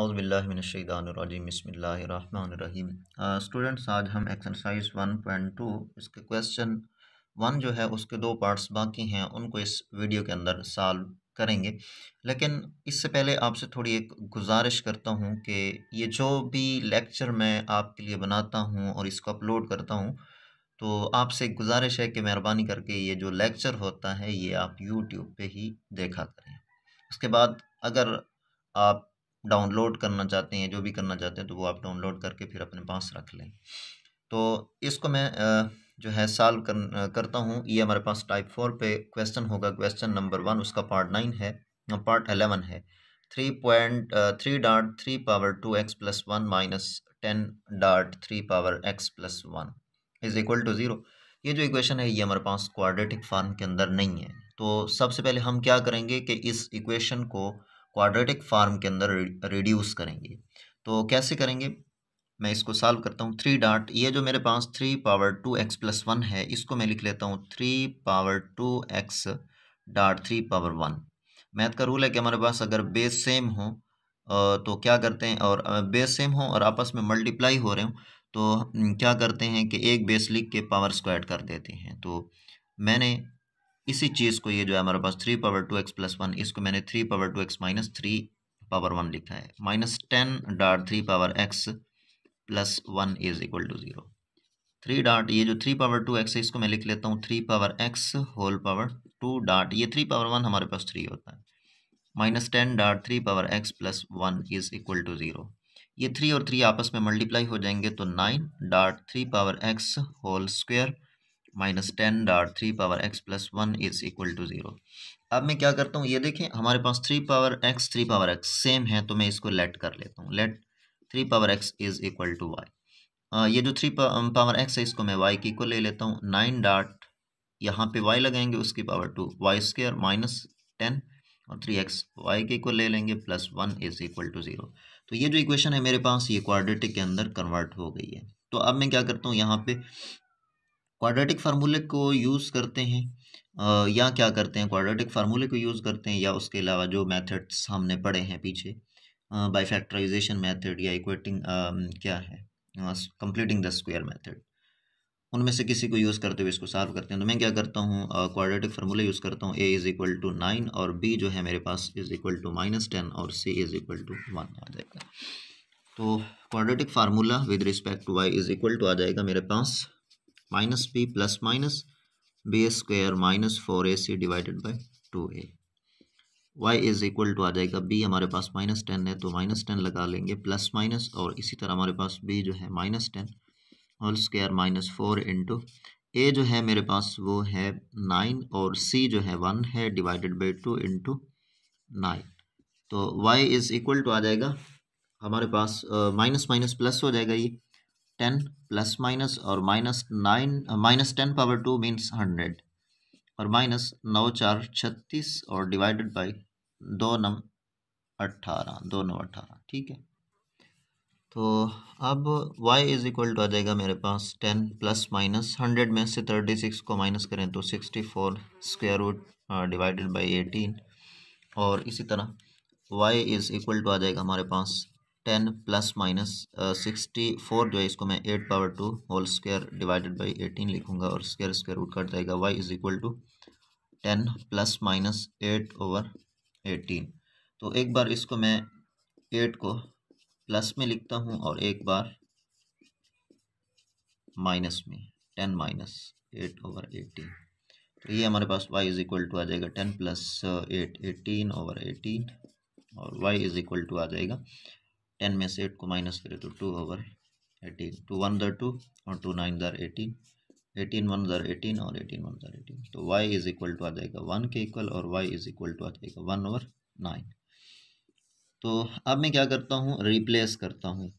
अवज़बिल्लिमिनशानरजीम बसमीम स्टूडेंट्स आज हम एक्सरसाइज 1.2 इसके क्वेश्चन वन जो है उसके दो पार्ट्स बाकी हैं उनको इस वीडियो के अंदर सॉल्व करेंगे लेकिन इससे पहले आपसे थोड़ी एक गुजारिश करता हूँ कि ये जो भी लेक्चर मैं आपके लिए बनाता हूँ और इसको अपलोड करता हूँ तो आपसे एक गुजारिश है कि मेहरबानी करके ये जो लेक्चर होता है ये आप यूट्यूब पर ही देखा करें उसके बाद अगर आप डाउनलोड करना चाहते हैं जो भी करना चाहते हैं तो वो आप डाउनलोड करके फिर अपने पास रख लें तो इसको मैं जो है सॉल्व कर, करता हूँ ये हमारे पास टाइप फोर पे क्वेश्चन होगा क्वेश्चन नंबर वन उसका पार्ट नाइन है पार्ट अलेवन है three point three dot three power two X plus one minus ten dot three power X plus one is equal to zero ये जो equation है ये हमारे पास quadratic farm के अंदर नहीं है तो सबसे पहले हम क्या करेंगे कि इस इक्वेशन को क्वाड्रेटिक फार्म के अंदर रिड्यूस करेंगे तो कैसे करेंगे मैं इसको सॉल्व करता हूँ थ्री डॉट ये जो मेरे पास three power two X plus one है इसको मैं लिख लेता हूँ three power two X dot three power one math का रूल है कि हमारे पास अगर बेस सेम हो तो क्या करते हैं और बेस सेम हो और आपस में मल्टीप्लाई हो रहे हो तो क्या करते हैं कि एक बेस लिख के पावर स्क्वायर कर देते हैं तो मैंने इसी चीज़ को ये जो है हमारे पास three power two X plus one इसको मैंने three power two x minus three power one लिखा है minus ten dot three power X plus one is equal to zero three dot ये जो थ्री पावर टू एक्स है इसको मैं लिख लेता हूँ three power X whole power two dot ये थ्री पावर वन हमारे पास थ्री होता है minus ten dot three power X plus one is equal to zero ये थ्री और थ्री आपस में मल्टीप्लाई हो जाएंगे तो nine dot three power X whole square minus ten dot three power X plus one is equal to zero अब मैं क्या करता हूँ ये देखें हमारे पास three power X three power X same है तो मैं इसको लेट कर लेता हूँ let three power X is equal to Y ये जो थ्री पावर एक्स है इसको मैं वाई की इक्वल ले लेता हूँ नाइन डॉट यहाँ पे वाई लगाएंगे उसकी power two Y square minus ten और थ्री एक्स वाई के इक्वल ले लेंगे plus one is equal to zero तो ये जो इक्वेशन है मेरे पास ये क्वाड्रेटिक के अंदर कन्वर्ट हो गई है तो अब मैं क्या करता हूँ यहाँ पे क्वाड्रेटिक फार्मूले को यूज़ करते हैं या क्या करते हैं क्वाड्रेटिक फार्मूले को यूज़ करते हैं या उसके अलावा जो मेथड्स हमने पढ़े हैं पीछे बाई फैक्ट्राइजेशन मैथड या इक्वेटिंग क्या है कंप्लीटिंग द स्क्वेयर मैथड उनमें से किसी को यूज़ करते हुए इसको सॉल्व करते हैं तो मैं क्या करता हूँ क्वाड्रेटिक फार्मूले यूज़ करता हूँ A is equal to nine और बी जो है मेरे पास is equal to minus ten और C is equal to one आ जाएगा तो quadratic formula with respect to Y is equal to आ जाएगा मेरे पास minus B plus minus B square minus four A C divided by two A Y is equal to आ जाएगा B हमारे पास माइनस टेन है तो माइनस टेन लगा लेंगे प्लस माइनस और इसी तरह हमारे पास बी जो है minus ten whole square minus four into A जो है मेरे पास वो है नाइन और सी जो है वन है divided by two into nine तो वाई इज़ इक्वल टू आ जाएगा हमारे पास माइनस माइनस प्लस हो जाएगा ये टेन प्लस माइनस और minus nine minus ten power two means hundred और माइनस नौ चार छत्तीस और डिवाइडेड बाई दो नम अट्ठारह दो नौ अट्ठारह ठीक है तो अब y इज़ इक्वल टू आ जाएगा मेरे पास टेन प्लस माइनस हंड्रेड में से थर्टी सिक्स को माइनस करें तो sixty four square root divided by eighteen और इसी तरह y इज़ इक्वल टू आ जाएगा हमारे पास ten plus minus sixty four जो है इसको मैं eight power two whole square divided by eighteen लिखूंगा और स्क्वायर स्क्वायर रूट कट जाएगा Y is equal to ten plus minus eight over eighteen तो एक बार इसको मैं एट को प्लस में लिखता हूँ और एक बार माइनस में ten minus eight over eighteen तो ये हमारे पास y इज इक्वल टू आ जाएगा ten plus eight eighteen over eighteen और y इज इक्वल टू आ जाएगा टेन में से एट को माइनस करें तो two over eighteen two one दर टू और टू नाइन दर एटीन एटीन वन दर एटीन और एटीन वन दर एटीन तो वाई इज इक्वल टू आ जाएगा वन के इक्वल और वाई इज इक्वल टू आ जाएगा वन ओवर नाइन तो अब मैं क्या करता हूँ रिप्लेस करता हूँ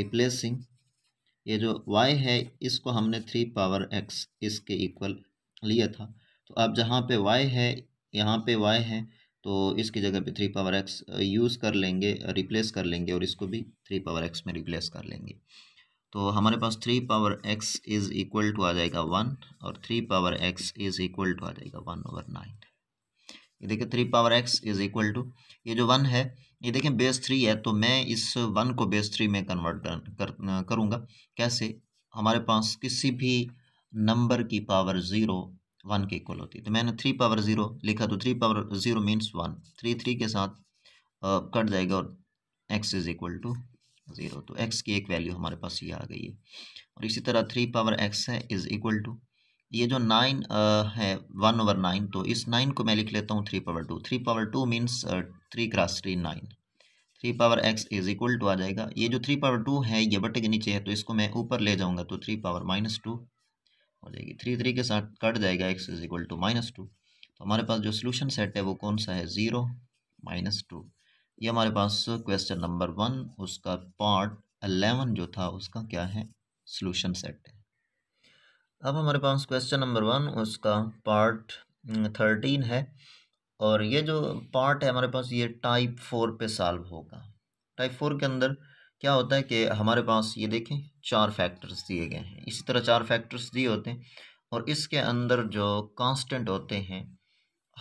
रिप्लेसिंग ये जो y है इसको हमने थ्री पावर x इसके इक्वल लिया था तो अब जहाँ पे y है यहाँ पे y है तो इसकी जगह पे थ्री पावर एक्स यूज़ कर लेंगे रिप्लेस कर लेंगे और इसको भी थ्री पावर एक्स में रिप्लेस कर लेंगे तो हमारे पास three power X is equal to आ जाएगा वन और three power X is equal to आ जाएगा वन ओवर नाइन ये देखिए three power X is equal to ये जो वन है ये देखें बेस थ्री है तो मैं इस वन को बेस थ्री में कन्वर्ट कर, कर करूँगा कैसे हमारे पास किसी भी नंबर की पावर ज़ीरो वन के इक्वल होती है तो मैंने थ्री पावर ज़ीरो लिखा तो three power zero means one three three के साथ आ, कट जाएगा और x is equal to zero तो एक्स की एक वैल्यू हमारे पास ये आ गई है और इसी तरह थ्री पावर एक्स है इज़ इक्वल टू ये जो नाइन है वन ओवर नाइन तो इस नाइन को मैं लिख लेता हूँ three power two three power two means three cross three nine three power x is equal to आ जाएगा ये जो थ्री पावर टू है ये बटे के नीचे है तो इसको मैं ऊपर ले जाऊँगा तो थ्री पावर माइनस टू हो जाएगी थ्री थ्री के साथ कट जाएगा x is equal to minus two तो हमारे पास जो सोल्यूशन सेट है वो कौन सा है ज़ीरो माइनस टू ये हमारे पास क्वेश्चन नंबर वन उसका पार्ट अलेवन जो था उसका क्या है सोल्यूशन सेट है अब हमारे पास क्वेश्चन नंबर वन उसका पार्ट हम्म, थर्टीन है और ये जो पार्ट है हमारे पास ये टाइप फोर पे सॉल्व होगा टाइप फोर के अंदर क्या होता है कि हमारे पास ये देखें चार फैक्टर्स दिए गए हैं इसी तरह चार फैक्टर्स दिए होते हैं और इसके अंदर जो कांस्टेंट होते हैं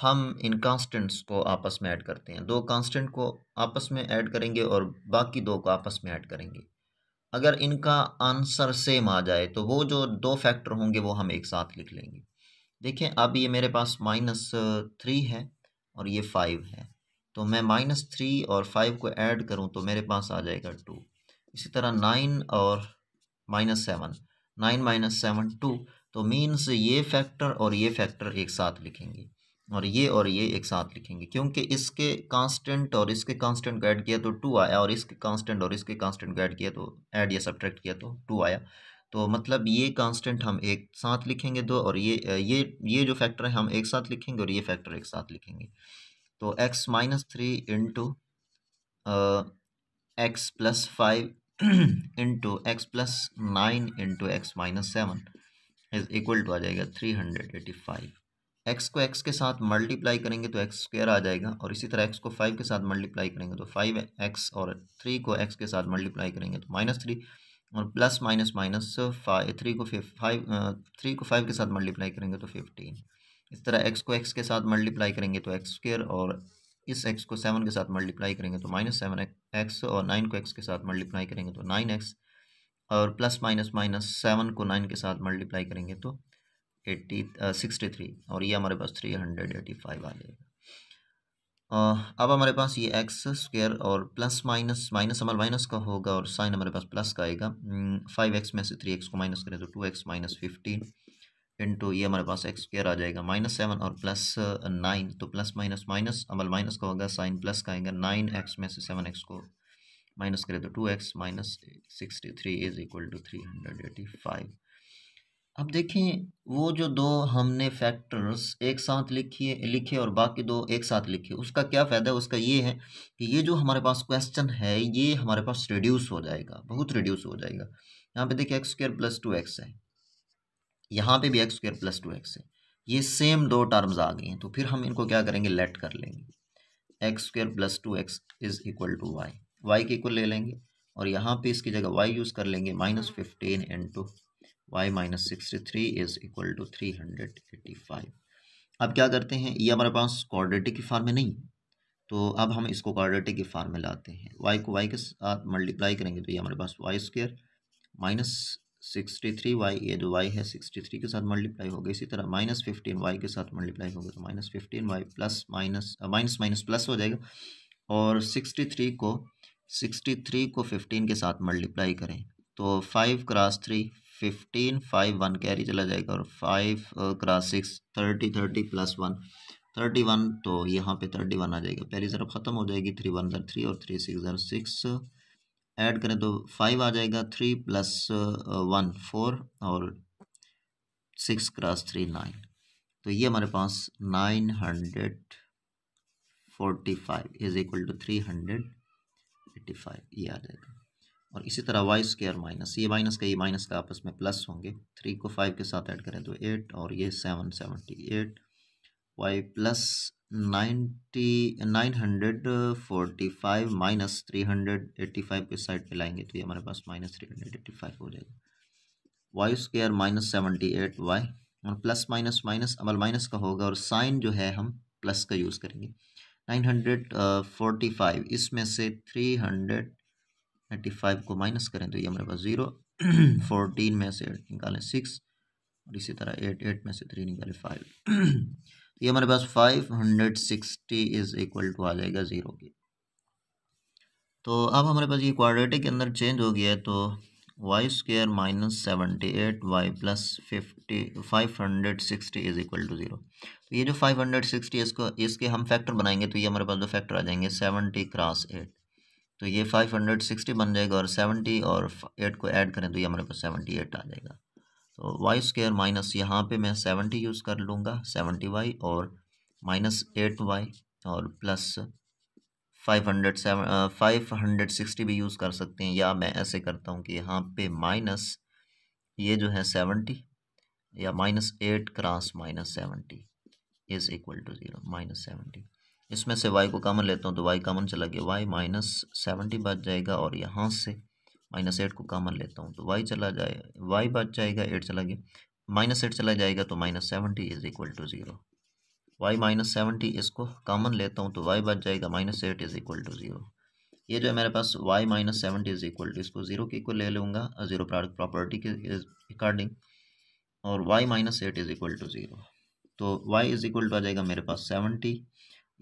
हम इन कांस्टेंट्स को आपस में ऐड करते हैं दो कांस्टेंट को आपस में ऐड करेंगे और बाकी दो को आपस में ऐड करेंगे अगर इनका आंसर सेम आ जाए तो वो जो दो फैक्टर होंगे वो हम एक साथ लिख लेंगे देखें अब ये मेरे पास माइनस थ्री है और ये फाइव है तो मैं माइनस थ्री और फाइव को ऐड करूं तो मेरे पास आ जाएगा टू इसी तरह नाइन और minus seven nine minus seven two तो मीन्स ये फैक्टर और ये फैक्टर एक साथ लिखेंगे और ये और ये एक साथ लिखेंगे क्योंकि इसके कांस्टेंट और इसके कांस्टेंट को ऐड किया तो टू आया और इसके कांस्टेंट और इसके कांस्टेंट को ऐड किया तो ऐड या सब्ट्रैक्ट किया तो टू आया तो मतलब ये कांस्टेंट हम एक साथ लिखेंगे दो और ये ये ये जो फैक्टर है हम एक साथ लिखेंगे और ये फैक्टर एक साथ लिखेंगे तो x minus three into x plus five into x plus nine into x minus seven is equal to आ जाएगा three hundred eighty five x को एक्स के साथ मल्टीप्लाई करेंगे तो एक्स स्क्र आ जाएगा और इसी तरह एक्स को फाइव के साथ मल्टीप्लाई करेंगे तो फाइव एक्स और थ्री को एक्स के साथ मल्टीप्लाई करेंगे तो माइनस थ्री और plus minus minus five three को फाइव थ्री uh, को फाइव के साथ मल्टीप्लाई करेंगे तो फिफ्टीन इस तरह एक्स को एक्स के साथ मल्टीप्लाई करेंगे तो एक्स स्क्र और इस एक्स को सेवन के साथ मल्टीप्लाई करेंगे तो माइनस सेवन एक्स और नाइन को एक्स के साथ मल्टीप्लाई करेंगे तो नाइन एक्स और प्लस माइनस माइनस सेवन को नाइन के साथ मल्टीप्लाई करेंगे तो एट्टी सिक्सटी थ्री और ये हमारे पास थ्री हंड्रेड एटी फाइव आ जाएगा uh, अब हमारे पास ये एक्स स्क्र और प्लस माइनस माइनस हमारे माइनस का होगा और साइन हमारे पास प्लस का आएगा फाइव mm, एक्स में से थ्री एक्स को माइनस करें तो two x minus fifteen into ये e, हमारे पास एक्स स्क्र आ जाएगा माइनस सेवन और प्लस नाइन uh, तो प्लस माइनस माइनस अमल माइनस का होगा साइन प्लस का आएगा नाइन एक्स में से सेवन एक्स को माइनस करें तो two x minus sixty three is equal to three hundred eighty five अब देखें वो जो दो हमने फैक्टर्स एक साथ लिखिए लिखे और बाकी दो एक साथ लिखे उसका क्या फ़ायदा है उसका ये है कि ये जो हमारे पास क्वेश्चन है ये हमारे पास रिड्यूस हो जाएगा बहुत रिड्यूस हो जाएगा यहाँ पे देखिए x square plus two x है यहाँ पे भी x square plus two x है ये सेम दो टर्म्स आ गए हैं तो फिर हम इनको क्या करेंगे लेट कर लेंगे x square plus two x is equal to y y के इक्वल ले लेंगे और यहाँ पे इसकी जगह वाई यूज़ कर लेंगे minus fifteen into y minus sixty three is equal to three hundred eighty five अब क्या करते हैं ये हमारे पास क्वाड्रेटिक की फार्म में नहीं तो अब हम इसको क्वाड्रेटिक की फार्म में लाते हैं वाई को वाई के साथ मल्टीप्लाई करेंगे तो ये हमारे पास y square minus sixty three y ये जो वाई है सिक्सटी थ्री के साथ मल्टीप्लाई होगा इसी तरह माइनस फिफ्टीन वाई के साथ मल्टीप्लाई होगा तो minus fifteen y plus minus minus minus plus हो जाएगा और सिक्सटी थ्री को सिक्सटी थ्री को फिफ्टीन के साथ मल्टीप्लाई करें तो five cross three fifteen five one carry चला जाएगा और five cross six thirty thirty plus one thirty one तो यहाँ पे थर्टी वन आ जाएगा पहली ज़रा ख़त्म हो जाएगी थ्री वन ज़र थ्री और थ्री सिक्स ज़र सिक्स ऐड करें तो फाइव आ जाएगा थ्री प्लस वन फोर और सिक्स क्रॉस थ्री नाइन तो ये हमारे पास nine hundred forty five is equal to three hundred eighty five ये आ जाएगा और इसी तरह वाई स्केयर माइनस ये माइनस का ये माइनस का आपस में प्लस होंगे थ्री को फाइव के साथ ऐड करें तो एट और ये seven seventy eight y plus ninety nine hundred forty five minus three hundred eighty five के साइड पे लाएंगे तो ये हमारे पास minus three hundred eighty five हो जाएगा y square minus seventy eight y और प्लस माइनस माइनस अमल माइनस का होगा और साइन जो है हम प्लस का यूज़ करेंगे नाइन हंड्रेड फोर्टी फाइव इसमें से थ्री हंड्रेड एट्टी फाइव को माइनस करें तो ये हमारे पास ज़ीरो फोर्टीन में से एट निकालें सिक्स और इसी तरह एट एट में से थ्री निकालें फाइव तो ये हमारे पास five hundred sixty is equal to आ जाएगा ज़ीरो की तो अब हमारे पास ये क्वाड्रेटिक के अंदर चेंज हो गया है तो y square minus seventy eight y plus fifty five hundred sixty is equal to zero तो ये जो फाइव हंड्रेड सिक्सटी इसको इसके हम फैक्टर बनाएंगे तो ये हमारे पास दो फैक्टर आ जाएंगे सेवेंटी क्रॉस एट तो ये फाइव हंड्रेड सिक्सटी बन जाएगा और सेवेंटी और एट को ऐड करें तो ये हमारे पास सेवेंटी एट आ जाएगा तो वाई स्केयर माइनस यहाँ पे मैं सेवेंटी यूज़ कर लूँगा सेवेंटी वाई और माइनस एट वाई और plus five hundred seven five hundred sixty भी यूज़ कर सकते हैं या मैं ऐसे करता हूँ कि यहाँ पे माइनस ये जो है सेवेंटी या minus eight cross minus seventy is equal to zero minus seventy इसमें से वाई को कॉमन लेता हूँ तो वाई कॉमन चला गया वाई माइनस सेवेंटी बच जाएगा और यहाँ से माइनस एट को कामन लेता हूँ तो वाई चला जाए वाई बच जाएगा एट चला गया माइनस एट चला जाएगा तो minus seventy is equal to zero y minus seventy इसको कामन लेता हूँ तो वाई बच जाएगा minus eight is equal to zero ये जो है मेरे पास y minus seventy is equal to इसको ज़ीरो के इक्वल ले लूँगा ज़ीरो प्रॉपर्टी के अकॉर्डिंग और y minus eight is equal to zero तो वाई इज इक्वल टू आ जाएगा मेरे पास सेवेंटी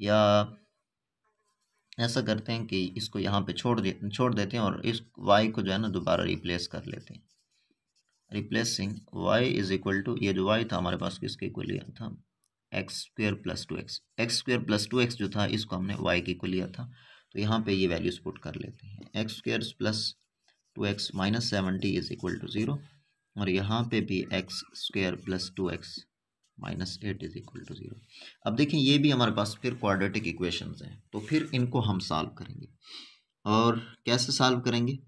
या ऐसा करते हैं कि इसको यहाँ पे छोड़ दे छोड़ देते हैं और इस y को जो है ना दोबारा रिप्लेस कर लेते हैं replacing y is equal to ये जो y था हमारे पास किसके को लिया था x square plus two x x square plus two x जो था इसको हमने y के को लिया था तो यहाँ पे ये वैल्यूज पुट कर लेते हैं x square plus two x minus seventy is equal to zero और यहाँ पे भी x square plus two x minus eight is equal to zero अब देखें ये भी हमारे पास फिर क्वाड्रेटिक इक्वेशंस हैं तो फिर इनको हम सॉल्व करेंगे और कैसे सॉल्व करेंगे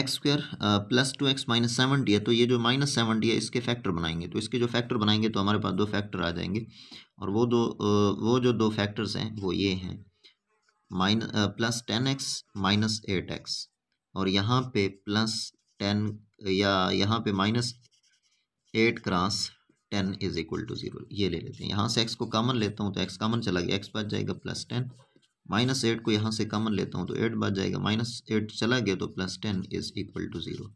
x square plus two x minus seventy है तो ये जो माइनस सेवनटी है इसके फैक्टर बनाएंगे तो इसके जो फैक्टर बनाएंगे तो हमारे पास दो फैक्टर आ जाएंगे और वो दो वो जो दो फैक्टर्स हैं वो ये हैं माइन plus ten x minus eight x और यहाँ पे प्लस टेन या यहाँ पे minus eight cross ten is equal to zero ये ले लेते हैं यहाँ से एक्स को कॉमन लेता हूँ तो एक्स कॉमन चला गया एक्स बच जाएगा प्लस टेन माइनस एट को यहाँ से कॉमन लेता हूँ तो एट बच जाएगा माइनस एट चला गया तो plus ten is equal to zero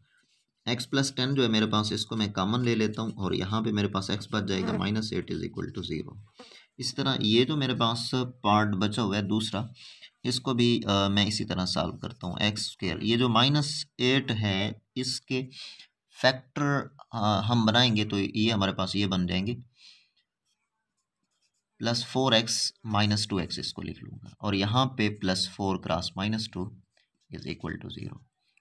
x plus ten जो है मेरे पास इसको मैं कॉमन ले लेता हूँ और यहाँ पे मेरे पास एक्स बच जाएगा minus eight is equal to zero इस तरह ये जो मेरे पास पार्ट बचा हुआ है दूसरा इसको भी आ, मैं इसी तरह सॉल्व करता हूँ एक्स स्क्र ये जो माइनस एट है इसके फैक्टर हाँ, हम बनाएंगे तो ये हमारे पास ये बन जाएंगे plus four x minus two x इसको लिख लूँगा और यहाँ पे plus four cross minus two is equal to zero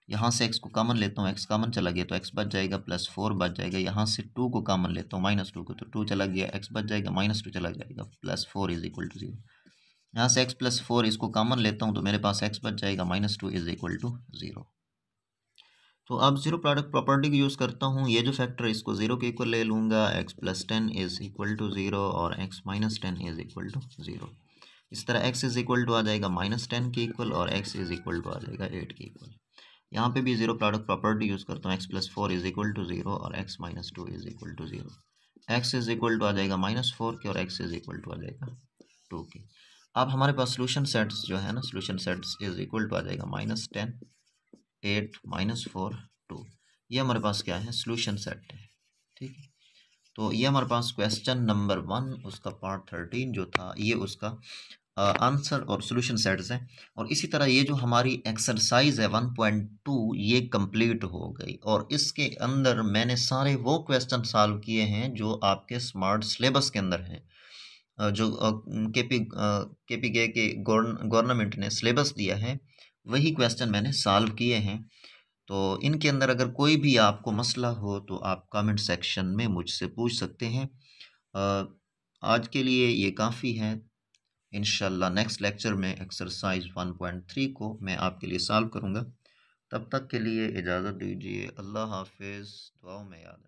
यहाँ से एक्स को कॉमन लेता हूँ एक्स कॉमन चला गया तो एक्स बच जाएगा प्लस फोर बच जाएगा यहाँ से टू को कॉमन लेता हूँ माइनस टू को तो टू चला गया एक्स बच जाएगा माइनस टू चला जाएगा plus four is equal to zero यहाँ से एक्स प्लस फोर इसको कॉमन लेता हूँ तो मेरे पास एक्स बच जाएगा minus two is equal to zero तो अब जीरो प्रोडक्ट प्रॉपर्टी को यूज़ करता हूँ ये जो फैक्टर है इसको जीरो के इक्वल ले लूँगा x plus ten is equal to zero और x minus ten is equal to zero इस तरह एक्स इज़ इक्वल टू आ जाएगा माइनस टेन के इक्वल और एक्स इज़ इक्वल टू आ जाएगा एट के इक्वल यहाँ पे भी जीरो प्रोडक्ट प्रॉपर्टी यूज़ करता हूँ x plus four is equal to zero और x minus two is equal to zero x is equal to आ जाएगा माइनस फोर के और एक्स इज़ इक्वल टू आ जाएगा टू के अब हमारे पास सोल्यूशन सेट्स जो है ना solution sets is equal to आ जाएगा minus ten eight minus four two ये हमारे पास क्या है सोल्यूशन सेट है ठीक है तो ये हमारे पास क्वेश्चन नंबर वन उसका पार्ट थर्टीन जो था ये उसका आंसर और सोल्यूशन सेट्स हैं और इसी तरह ये जो हमारी एक्सरसाइज है वन पॉइंट टू ये कंप्लीट हो गई और इसके अंदर मैंने सारे वो क्वेश्चन सॉल्व किए हैं जो आपके स्मार्ट सिलेबस के अंदर हैं जो के पी के पी के गवर्नमेंट ने सिलेबस दिया है वही क्वेश्चन मैंने सॉल्व किए हैं तो इनके अंदर अगर कोई भी आपको मसला हो तो आप कमेंट सेक्शन में मुझसे पूछ सकते हैं आज के लिए ये काफ़ी है इन नेक्स्ट लेक्चर में एक्सरसाइज 1.3 को मैं आपके लिए सॉल्व करूँगा तब तक के लिए इजाज़त दीजिए अल्लाह हाफिज़ दुआओं में याद